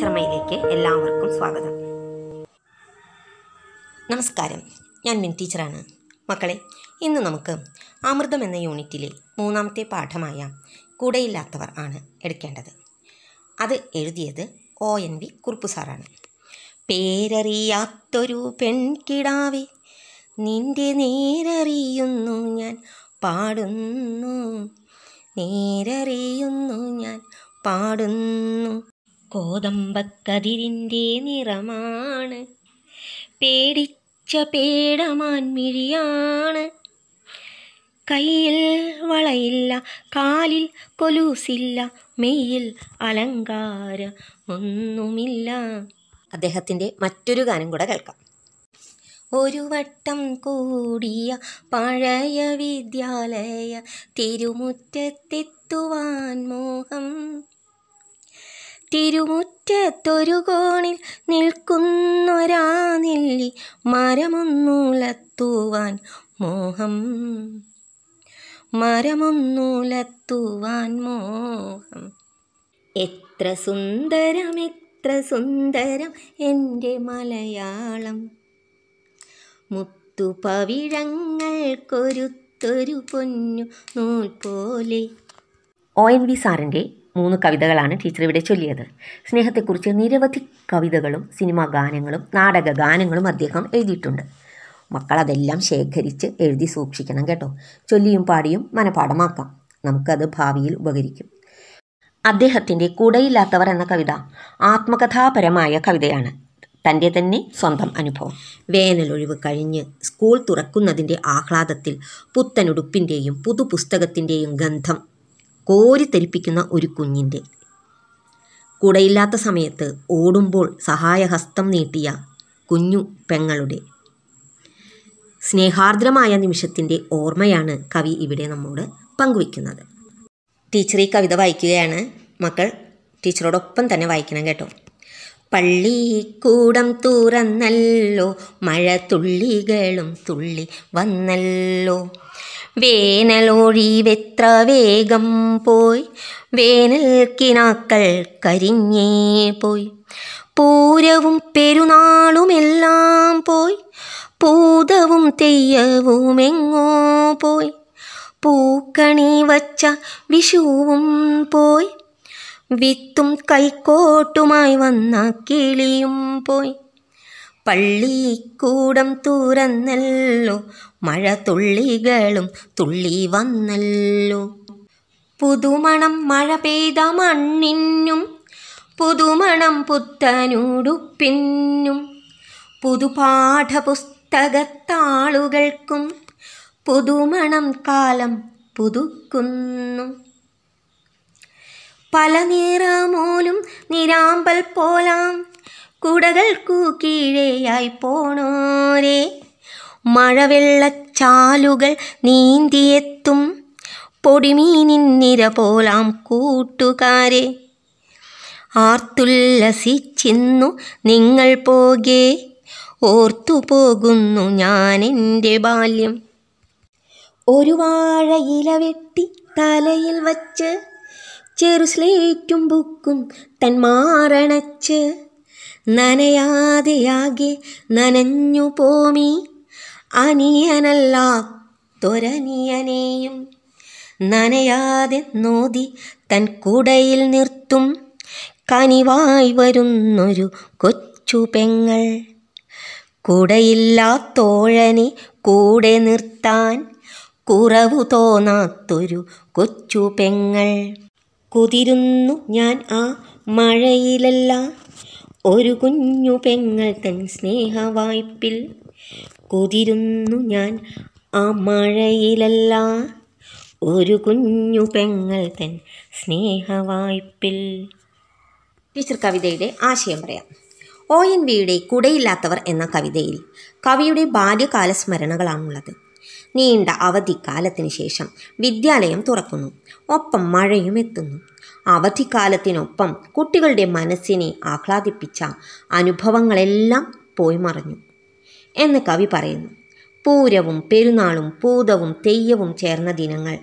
ശർമ്മയിലേക്ക് എല്ലാവർക്കും സ്വാഗതം നമസ്കാരം ഞാൻ മിൻ ടീച്ചറാണ് മക്കളെ ഇന്ന് നമുക്ക് അമൃതം എന്ന യൂണിറ്റിലെ മൂന്നാമത്തെ പാഠമായ കൂടെയില്ലാത്തവർ ആണ് എടുക്കേണ്ടത് അത് എഴുതിയത് ഒ എൻ വി കുറുപ്പ് സാറാണ് പേരറിയാത്തൊരു പെൺകിടാവേ നിന്റെ നേരറിയുന്നു ഞാൻ പാടുന്നു നേരറിയുന്നു ഞാൻ പാടുന്നു കോതമ്പക്കതിരിൻ്റെ നിറമാണ് പേടിച്ച പേടമാൻമിഴിയാണ് കയ്യിൽ വളയില്ല കാലിൽ കൊലൂസില്ല മെയ്യിൽ അലങ്കാര ഒന്നുമില്ല അദ്ദേഹത്തിൻ്റെ മറ്റൊരു ഗാനം കൂടെ കേൾക്കാം ഒരു വട്ടം കൂടിയ പഴയ വിദ്യാലയ തിരുമുറ്റത്തെത്തുവാൻ മോഹം തിരുമുറ്റത്തൊരു കോണിൽ നിൽക്കുന്നൊരാ നെല്ലി മരമൊന്നൂലത്തുവാൻ മോഹം മരമൊന്നൂലത്തുവാൻ മോഹം എത്ര സുന്ദരം എത്ര സുന്ദരം എൻ്റെ മലയാളം മുത്തുപവിഴങ്ങൾക്കൊരുത്തൊരു പൊന്നു നൂൽ പോലെ ഒ എൻ വി സാറിൻ്റെ മൂന്ന് കവിതകളാണ് ടീച്ചർ ഇവിടെ ചൊല്ലിയത് സ്നേഹത്തെക്കുറിച്ച് നിരവധി കവിതകളും സിനിമാ ഗാനങ്ങളും നാടക ഗാനങ്ങളും അദ്ദേഹം എഴുതിയിട്ടുണ്ട് മക്കൾ അതെല്ലാം ശേഖരിച്ച് എഴുതി സൂക്ഷിക്കണം കേട്ടോ ചൊല്ലിയും പാടിയും മനപാഠമാക്കാം നമുക്കത് ഭാവിയിൽ ഉപകരിക്കും അദ്ദേഹത്തിൻ്റെ കൂടെയില്ലാത്തവർ എന്ന കവിത ആത്മകഥാപരമായ കവിതയാണ് തൻ്റെ തന്നെ സ്വന്തം അനുഭവം വേനലൊഴിവ് കഴിഞ്ഞ് സ്കൂൾ തുറക്കുന്നതിൻ്റെ ആഹ്ലാദത്തിൽ പുത്തനുടുപ്പിൻ്റെയും പുതുപുസ്തകത്തിൻ്റെയും ഗന്ധം കോരിത്തെരിപ്പിക്കുന്ന ഒരു കുഞ്ഞിൻ്റെ കുടയില്ലാത്ത സമയത്ത് ഓടുമ്പോൾ സഹായഹസ്തം നീട്ടിയ കുഞ്ഞു പെങ്ങളുടെ സ്നേഹാർദ്രമായ നിമിഷത്തിൻ്റെ ഓർമ്മയാണ് കവി ഇവിടെ നമ്മോട് പങ്കുവയ്ക്കുന്നത് ടീച്ചർ ഈ കവിത വായിക്കുകയാണ് മക്കൾ ടീച്ചറോടൊപ്പം തന്നെ വായിക്കണം കേട്ടോ പള്ളിക്കൂടം തുറന്നല്ലോ മഴ തുള്ളികളും തുള്ളി വന്നല്ലോ വെത്ര വേഗം പോയി വേനൽ കിനാക്കൾ കരിഞ്ഞേ പോയി പൂരവും പെരുന്നാളുമെല്ലാം പോയി പൂതവും എങ്ങോ പോയി പൂക്കണി വച്ച വിഷുവും പോയി വിത്തും കൈക്കോട്ടുമായി വന്ന കിളിയും പോയി പള്ളിക്കൂടം തുറന്നല്ലോ മഴ തുള്ളികളും തുള്ളി വന്നല്ലോ പുതുമണം മഴ പെയ്ത മണ്ണിനും പുതുമണം പുത്തനുടുപ്പിനും പുതുപാഠപുസ്തകത്താളുകൾക്കും പുതുമണം കാലം പുതുക്കുന്നു പല നേരാമോലും നിരാമ്പൽ പോലാം കുടകൾ കൂക്കീഴയായി പോണോരേ മഴവെള്ളച്ചാലുകൾ നീന്തിയെത്തും പൊടിമീനിൻ നിര പോലാം കൂട്ടുകാരെ ആർത്തുല്ലസിച്ചിന്നു നിങ്ങൾ പോകെ ഓർത്തു പോകുന്നു ഞാൻ എൻ്റെ ബാല്യം ഒരു വാഴയില വെട്ടി തലയിൽ വച്ച് ചെറുസ്ലേറ്റും ബുക്കും തൻ മാറണച്ച് നനയാതെയാകെ നനഞ്ഞു പോമി അനിയനല്ല തൊരനിയനെയും നനയാതെ നോതി തൻ കുടയിൽ നിർത്തും കനിവായി വരുന്നൊരു കൊച്ചു പെങ്ങൾ കുടയില്ലാത്തോഴനെ കൂടെ നിർത്താൻ കുറവു തോന്നാത്തൊരു കൊച്ചു പെങ്ങൾ കുതിരുന്നു ഞാൻ ആ മഴയിലല്ല ഒരു കുഞ്ഞു പെങ്ങൾ തൻ സ്നേഹവായ്പിൽ കുതിരുന്നു ഞാൻ ആ മഴയിലല്ല ഒരു കുഞ്ഞു പെങ്ങൾ തൻ സ്നേഹവായ്പിൽ ടീച്ചർ കവിതയുടെ ആശയം പറയാം ഒ എൻ വിയുടെ കുടയില്ലാത്തവർ എന്ന കവിതയിൽ കവിയുടെ ബാല്യകാല സ്മരണകളാണുള്ളത് നീണ്ട അവധിക്കാലത്തിന് ശേഷം വിദ്യാലയം തുറക്കുന്നു ഒപ്പം മഴയും എത്തുന്നു അവധിക്കാലത്തിനൊപ്പം കുട്ടികളുടെ മനസ്സിനെ ആഹ്ലാദിപ്പിച്ച അനുഭവങ്ങളെല്ലാം പോയി മറഞ്ഞു എന്ന് കവി പറയുന്നു പൂരവും പെരുന്നാളും പൂതവും തെയ്യവും ചേർന്ന ദിനങ്ങൾ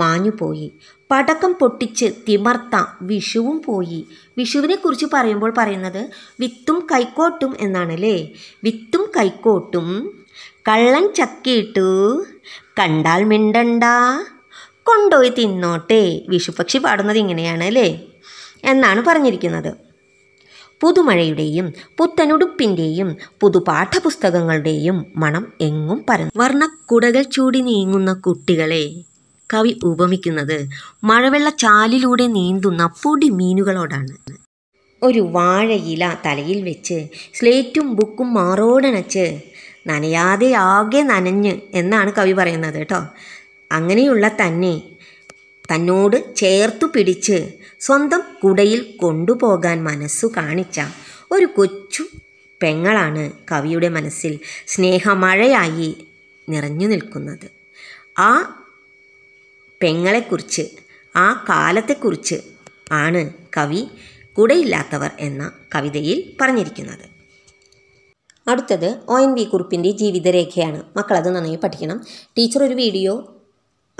മാഞ്ഞുപോയി പടക്കം പൊട്ടിച്ച് തിമർത്ത വിഷുവും പോയി വിഷുവിനെ കുറിച്ച് പറയുമ്പോൾ പറയുന്നത് വിത്തും കൈക്കോട്ടും എന്നാണല്ലേ വിത്തും കൈക്കോട്ടും കള്ളൻ ചക്കിയിട്ടു കണ്ടാൽ മിണ്ടണ്ട കൊണ്ടുപോയി തിന്നോട്ടെ വിഷുപക്ഷി പാടുന്നത് ഇങ്ങനെയാണ് അല്ലേ എന്നാണ് പറഞ്ഞിരിക്കുന്നത് പുതുമഴയുടെയും പുത്തനുടുപ്പിൻ്റെയും പുതുപാഠപുസ്തകങ്ങളുടെയും മണം എങ്ങും പരന്നു വർണ്ണക്കുടകൾ ചൂടി നീങ്ങുന്ന കുട്ടികളെ കവി ഉപമിക്കുന്നത് മഴവെള്ള ചാലിലൂടെ നീന്തുന്ന പൊടി മീനുകളോടാണ് ഒരു വാഴയില തലയിൽ വെച്ച് സ്ലേറ്റും ബുക്കും മാറോടണച്ച് നനയാതെ ആകെ നനഞ്ഞ് എന്നാണ് കവി പറയുന്നത് കേട്ടോ അങ്ങനെയുള്ള തന്നെ തന്നോട് ചേർത്തു പിടിച്ച് സ്വന്തം കുടയിൽ കൊണ്ടുപോകാൻ മനസ്സു കാണിച്ച ഒരു കൊച്ചു പെങ്ങളാണ് കവിയുടെ മനസ്സിൽ സ്നേഹമഴയായി നിറഞ്ഞു നിൽക്കുന്നത് ആ പെങ്ങളെക്കുറിച്ച് ആ കാലത്തെക്കുറിച്ച് ആണ് കവി കുടയില്ലാത്തവർ എന്ന കവിതയിൽ പറഞ്ഞിരിക്കുന്നത് അടുത്തത് ഒ എൻ വി കുറിപ്പിൻ്റെ ജീവിതരേഖയാണ് മക്കളത് നന്നായി പഠിക്കണം ടീച്ചർ ഒരു വീഡിയോ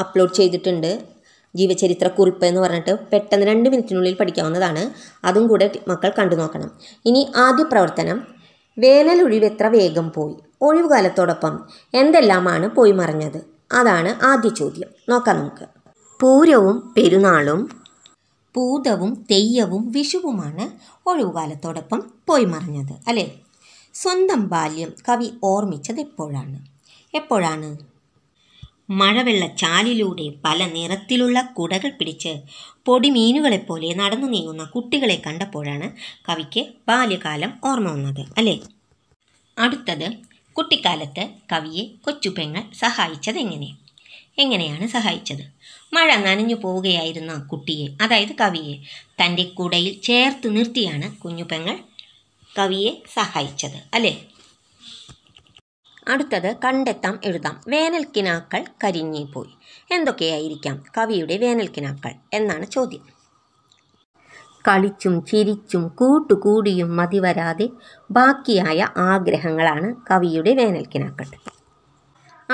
അപ്ലോഡ് ചെയ്തിട്ടുണ്ട് ജീവചരിത്ര കുറിപ്പ് എന്ന് പറഞ്ഞിട്ട് പെട്ടെന്ന് രണ്ട് മിനിറ്റിനുള്ളിൽ പഠിക്കാവുന്നതാണ് അതും കൂടെ മക്കൾ കണ്ടു നോക്കണം ഇനി ആദ്യ പ്രവർത്തനം വേനലൊഴിവ് എത്ര വേഗം പോയി ഒഴിവുകാലത്തോടൊപ്പം എന്തെല്ലാമാണ് പോയി മറിഞ്ഞത് അതാണ് ആദ്യ ചോദ്യം നോക്കാം നമുക്ക് പൂരവും പെരുന്നാളും പൂതവും തെയ്യവും വിഷുവുമാണ് ഒഴിവുകാലത്തോടൊപ്പം പോയി മറിഞ്ഞത് അല്ലേ സ്വന്തം ബാല്യം കവി ഓർമ്മിച്ചത് എപ്പോഴാണ് എപ്പോഴാണ് മഴവെള്ള ചാലിലൂടെ പല നിറത്തിലുള്ള കുടകൾ പിടിച്ച് പൊടിമീനുകളെപ്പോലെ നടന്നു നീങ്ങുന്ന കുട്ടികളെ കണ്ടപ്പോഴാണ് കവിക്ക് ബാല്യകാലം ഓർമ്മ വന്നത് അല്ലേ അടുത്തത് കുട്ടിക്കാലത്ത് കവിയെ കൊച്ചുപെങ്ങൾ സഹായിച്ചത് എങ്ങനെ എങ്ങനെയാണ് സഹായിച്ചത് മഴ നനഞ്ഞു പോവുകയായിരുന്ന കുട്ടിയെ അതായത് കവിയെ തൻ്റെ കുടയിൽ ചേർത്ത് നിർത്തിയാണ് കുഞ്ഞുപെങ്ങൾ കവിയെ സഹായിച്ചത് അല്ലെ അടുത്തത് കണ്ടെത്താം എഴുതാം വേനൽക്കിനാക്കൾ കരിഞ്ഞിപ്പോയി എന്തൊക്കെയായിരിക്കാം കവിയുടെ വേനൽക്കിനാക്കൾ എന്നാണ് ചോദ്യം കളിച്ചും ചിരിച്ചും കൂട്ടുകൂടിയും മതിവരാതെ ബാക്കിയായ ആഗ്രഹങ്ങളാണ് കവിയുടെ വേനൽക്കിനാക്കൾ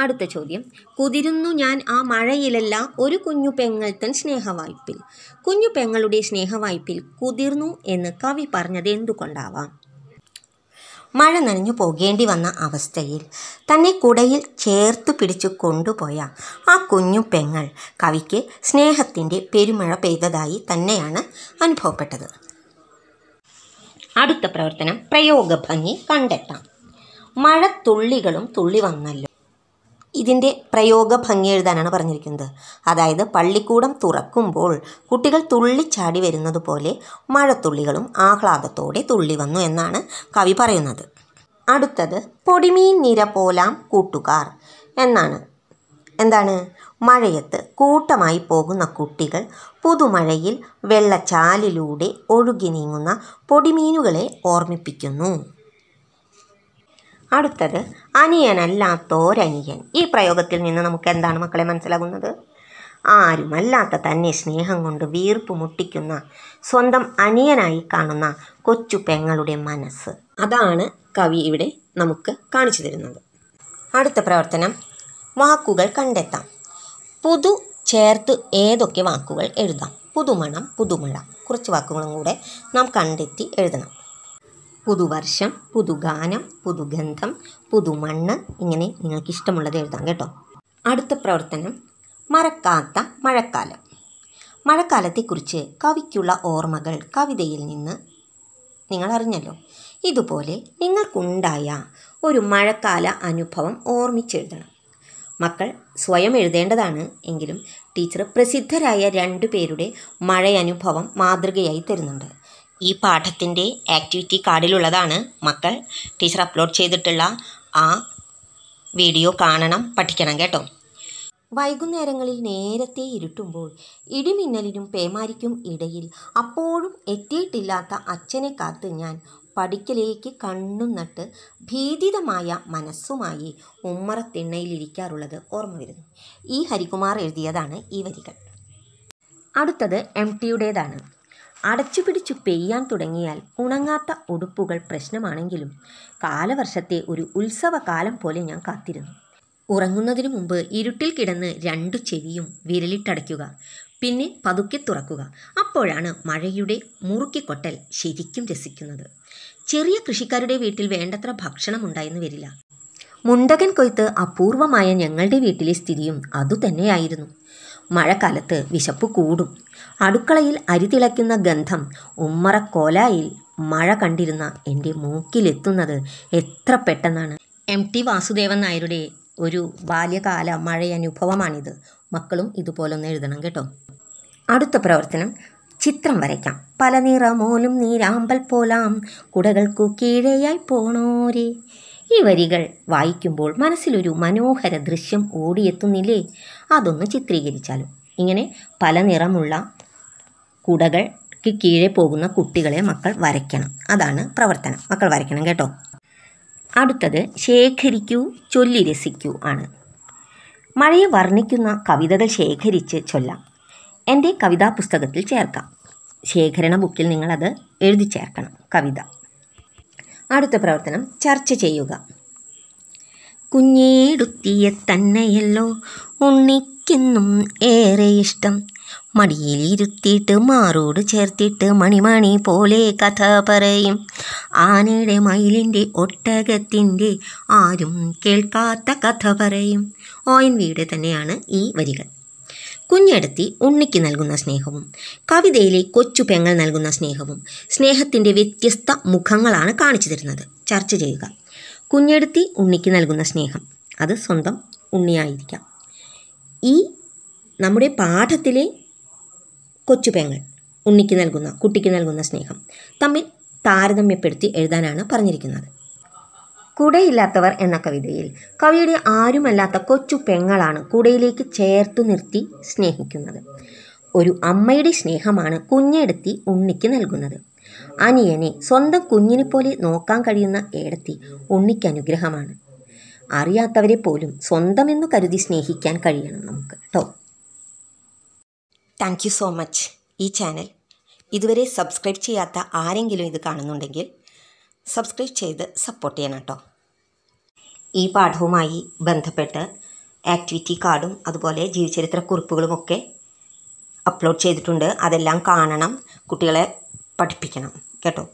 അടുത്ത ചോദ്യം കുതിരുന്നു ഞാൻ ആ മഴയിലല്ല ഒരു കുഞ്ഞു പെങ്ങൾത്തൻ സ്നേഹവായ്പിൽ കുഞ്ഞു പെങ്ങളുടെ സ്നേഹവായ്പിൽ കുതിർന്നു എന്ന് കവി പറഞ്ഞത് എന്തുകൊണ്ടാവാം മഴ നനഞ്ഞു പോകേണ്ടി വന്ന അവസ്ഥയിൽ തന്നെ കുടയിൽ ചേർത്ത് പിടിച്ചു കൊണ്ടുപോയ ആ കുഞ്ഞു പെങ്ങൾ കവിക്ക് സ്നേഹത്തിൻ്റെ പെരുമഴ പെയ്തതായി തന്നെയാണ് അനുഭവപ്പെട്ടത് അടുത്ത പ്രവർത്തനം പ്രയോഗഭംഗി കണ്ടെത്താം മഴത്തുള്ളികളും തുള്ളി വന്നല്ലോ ഇതിൻ്റെ പ്രയോഗ ഭംഗി എഴുതാനാണ് പറഞ്ഞിരിക്കുന്നത് അതായത് പള്ളിക്കൂടം തുറക്കുമ്പോൾ കുട്ടികൾ തുള്ളിച്ചാടി വരുന്നത് പോലെ മഴത്തുള്ളികളും ആഹ്ലാദത്തോടെ തുള്ളി വന്നു എന്നാണ് കവി പറയുന്നത് അടുത്തത് പൊടിമീൻ നിര പോലാം കൂട്ടുകാർ എന്നാണ് എന്താണ് മഴയത്ത് കൂട്ടമായി പോകുന്ന കുട്ടികൾ പുതുമഴയിൽ വെള്ളച്ചാലിലൂടെ ഒഴുകി നീങ്ങുന്ന പൊടിമീനുകളെ ഓർമ്മിപ്പിക്കുന്നു അടുത്തത് അനിയനല്ലാത്തോരനിയൻ ഈ പ്രയോഗത്തിൽ നിന്ന് നമുക്ക് എന്താണ് മക്കളെ മനസ്സിലാകുന്നത് ആരുമല്ലാത്ത തന്നെ സ്നേഹം കൊണ്ട് വീർപ്പ് മുട്ടിക്കുന്ന സ്വന്തം അനിയനായി കാണുന്ന കൊച്ചു പെങ്ങളുടെ മനസ്സ് അതാണ് കവി ഇവിടെ നമുക്ക് കാണിച്ചു തരുന്നത് അടുത്ത പ്രവർത്തനം വാക്കുകൾ കണ്ടെത്താം പുതു ചേർത്ത് ഏതൊക്കെ വാക്കുകൾ എഴുതാം പുതുമണം പുതുമഴ കുറച്ച് വാക്കുകളും കൂടെ നാം കണ്ടെത്തി എഴുതണം പുതുവർഷം പുതുഗാനം പുതുഗന്ധം പുതുമണ്ണ് ഇങ്ങനെ നിങ്ങൾക്ക് എഴുതാം കേട്ടോ അടുത്ത പ്രവർത്തനം മറക്കാത്ത മഴക്കാലം മഴക്കാലത്തെക്കുറിച്ച് കവിക്കുള്ള ഓർമ്മകൾ കവിതയിൽ നിന്ന് നിങ്ങൾ അറിഞ്ഞല്ലോ ഇതുപോലെ നിങ്ങൾക്കുണ്ടായ ഒരു മഴക്കാല അനുഭവം ഓർമ്മിച്ചെഴുതണം മക്കൾ സ്വയം എഴുതേണ്ടതാണ് എങ്കിലും ടീച്ചർ പ്രസിദ്ധരായ രണ്ടു പേരുടെ മഴയനുഭവം മാതൃകയായി തരുന്നുണ്ട് ഈ പാഠത്തിൻ്റെ ആക്ടിവിറ്റി കാർഡിലുള്ളതാണ് മക്കൾ ടീച്ചർ അപ്ലോഡ് ചെയ്തിട്ടുള്ള ആ വീഡിയോ കാണണം പഠിക്കണം കേട്ടോ വൈകുന്നേരങ്ങളിൽ നേരത്തെ ഇരുട്ടുമ്പോൾ ഇടിമിന്നലിനും പേമാരിക്കും ഇടയിൽ അപ്പോഴും എത്തിയിട്ടില്ലാത്ത അച്ഛനെ കാത്ത് ഞാൻ പഠിക്കലേക്ക് കണ്ണും നട്ട് ഭീതിതമായ മനസ്സുമായി ഉമ്മറത്തിണ്ണയിലിരിക്കാറുള്ളത് ഓർമ്മ വരുന്നു ഈ ഹരികുമാർ എഴുതിയതാണ് ഈ വരികൾ അടുത്തത് എം ടിയുടേതാണ് അടച്ചുപിടിച്ചു പെയ്യാൻ തുടങ്ങിയാൽ ഉണങ്ങാത്ത ഉടുപ്പുകൾ പ്രശ്നമാണെങ്കിലും കാലവർഷത്തെ ഒരു ഉത്സവകാലം പോലെ ഞാൻ കാത്തിരുന്നു ഉറങ്ങുന്നതിനു മുമ്പ് ഇരുട്ടിൽ കിടന്ന് രണ്ടു ചെവിയും വിരലിട്ടടയ്ക്കുക പിന്നെ പതുക്കെ തുറക്കുക അപ്പോഴാണ് മഴയുടെ മുറുക്കിക്കൊട്ടൽ ശരിക്കും രസിക്കുന്നത് ചെറിയ കൃഷിക്കാരുടെ വീട്ടിൽ വേണ്ടത്ര ഭക്ഷണം ഉണ്ടായെന്ന് വരില്ല മുണ്ടകൻ കൊയ്ത്ത് അപൂർവമായ ഞങ്ങളുടെ വീട്ടിലെ സ്ഥിതിയും അതുതന്നെയായിരുന്നു മഴക്കാലത്ത് വിശപ്പ് കൂടും അടുക്കളയിൽ അരി തിളയ്ക്കുന്ന ഗന്ധം ഉമ്മറക്കോലായിൽ മഴ കണ്ടിരുന്ന എൻ്റെ മൂക്കിലെത്തുന്നത് എത്ര പെട്ടെന്നാണ് എം ടി വാസുദേവൻ നായരുടെ ഒരു ബാല്യകാല മഴയനുഭവമാണിത് മക്കളും ഇതുപോലൊന്ന് എഴുതണം കേട്ടോ അടുത്ത പ്രവർത്തനം ചിത്രം വരയ്ക്കാം പല നിറമോലും നീരാമ്പൽ പോലാം കുടകൾക്കു കീഴയായി പോണോരെ ഈ വരികൾ വായിക്കുമ്പോൾ മനസ്സിലൊരു മനോഹര ദൃശ്യം ഓടിയെത്തുന്നില്ലേ അതൊന്ന് ചിത്രീകരിച്ചാലും ഇങ്ങനെ പല നിറമുള്ള കുടകൾക്ക് കീഴെ പോകുന്ന കുട്ടികളെ മക്കൾ വരയ്ക്കണം അതാണ് പ്രവർത്തനം മക്കൾ വരയ്ക്കണം കേട്ടോ അടുത്തത് ശേഖരിക്കൂ ചൊല്ലി രസിക്കൂ ആണ് മഴയെ വർണ്ണിക്കുന്ന കവിതകൾ ശേഖരിച്ച് ചൊല്ലാം എൻ്റെ കവിതാ പുസ്തകത്തിൽ ചേർക്കാം ശേഖരണ ബുക്കിൽ നിങ്ങളത് എഴുതി ചേർക്കണം കവിത അടുത്ത പ്രവർത്തനം ചർച്ച ചെയ്യുക കുഞ്ഞേടുത്തിയെ തന്നെയല്ലോ ഉണ്ണിക്കെന്നും ഏറെ ഇഷ്ടം മടിയിലിരുത്തിയിട്ട് മാറോട് ചേർത്തിട്ട് മണിമണി പോലെ കഥ പറയും ആനയുടെ മയിലിൻ്റെ ഒട്ടകത്തിൻ്റെ ആരും കേൾക്കാത്ത കഥ പറയും ഒ എൻ വിയുടെ തന്നെയാണ് ഈ വരികൾ കുഞ്ഞെടുത്തി ഉണ്ണിക്ക് നൽകുന്ന സ്നേഹവും കവിതയിലെ കൊച്ചു പെങ്ങൾ നൽകുന്ന സ്നേഹവും സ്നേഹത്തിൻ്റെ വ്യത്യസ്ത മുഖങ്ങളാണ് കാണിച്ചു തരുന്നത് ചർച്ച ചെയ്യുക കുഞ്ഞെടുത്തി ഉണ്ണിക്ക് നൽകുന്ന സ്നേഹം അത് സ്വന്തം ഉണ്ണിയായിരിക്കാം ഈ നമ്മുടെ പാഠത്തിലെ കൊച്ചുപെങ്ങൻ ഉണ്ണിക്ക് നൽകുന്ന കുട്ടിക്ക് നൽകുന്ന സ്നേഹം തമ്മിൽ താരതമ്യപ്പെടുത്തി എഴുതാനാണ് പറഞ്ഞിരിക്കുന്നത് കുടയില്ലാത്തവർ എന്ന കവിതയിൽ കവിയുടെ ആരുമല്ലാത്ത കൊച്ചു പെങ്ങളാണ് കുടയിലേക്ക് ചേർത്തു നിർത്തി സ്നേഹിക്കുന്നത് ഒരു അമ്മയുടെ സ്നേഹമാണ് കുഞ്ഞെടുത്തി ഉണ്ണിക്ക് നൽകുന്നത് അനിയനെ സ്വന്തം കുഞ്ഞിനെ പോലെ നോക്കാൻ കഴിയുന്ന ഏടത്തി ഉണ്ണിക്ക് അനുഗ്രഹമാണ് അറിയാത്തവരെ പോലും സ്വന്തമെന്ന് കരുതി സ്നേഹിക്കാൻ കഴിയണം നമുക്ക് കേട്ടോ താങ്ക് യു സോ മച്ച് ഈ ചാനൽ ഇതുവരെ സബ്സ്ക്രൈബ് ചെയ്യാത്ത ആരെങ്കിലും ഇത് കാണുന്നുണ്ടെങ്കിൽ സബ്സ്ക്രൈബ് ചെയ്ത് സപ്പോർട്ട് ചെയ്യണം കേട്ടോ ഈ പാഠവുമായി ബന്ധപ്പെട്ട് ആക്ടിവിറ്റി കാർഡും അതുപോലെ ജീവചരിത്ര കുറിപ്പുകളുമൊക്കെ അപ്ലോഡ് ചെയ്തിട്ടുണ്ട് അതെല്ലാം കാണണം കുട്ടികളെ പഠിപ്പിക്കണം കേട്ടോ